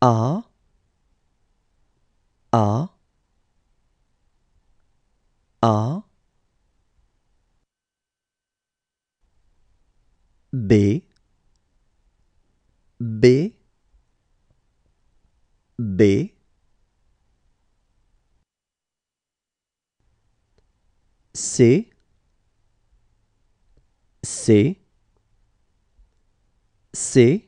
A A A B B B C C C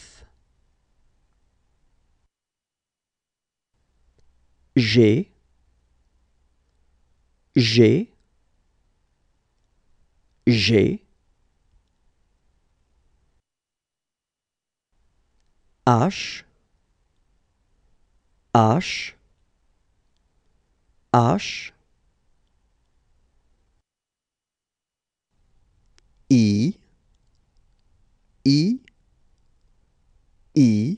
j'ai, j'ai, G, H, H, H, I, I, I,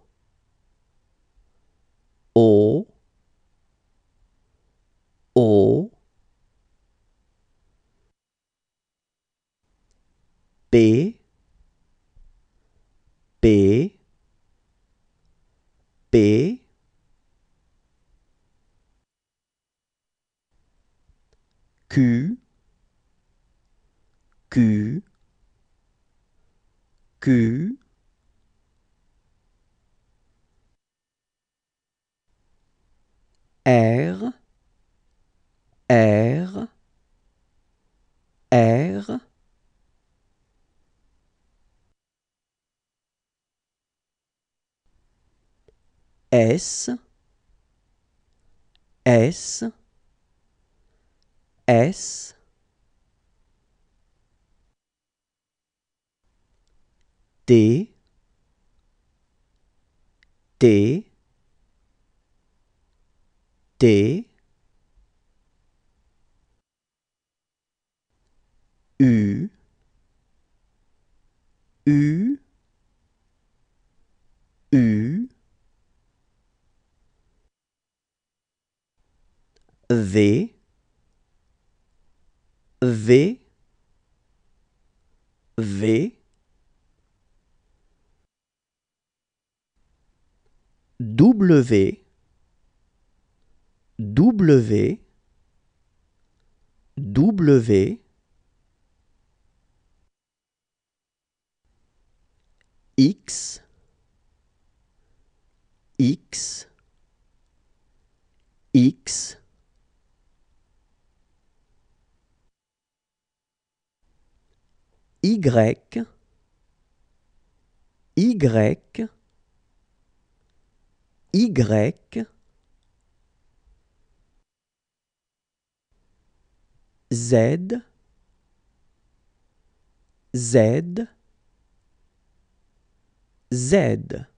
B B B Q Q Q R R R S, S, S, D, D, D, V V V W W W X X X Y, Y, Y, Z, Z, Z.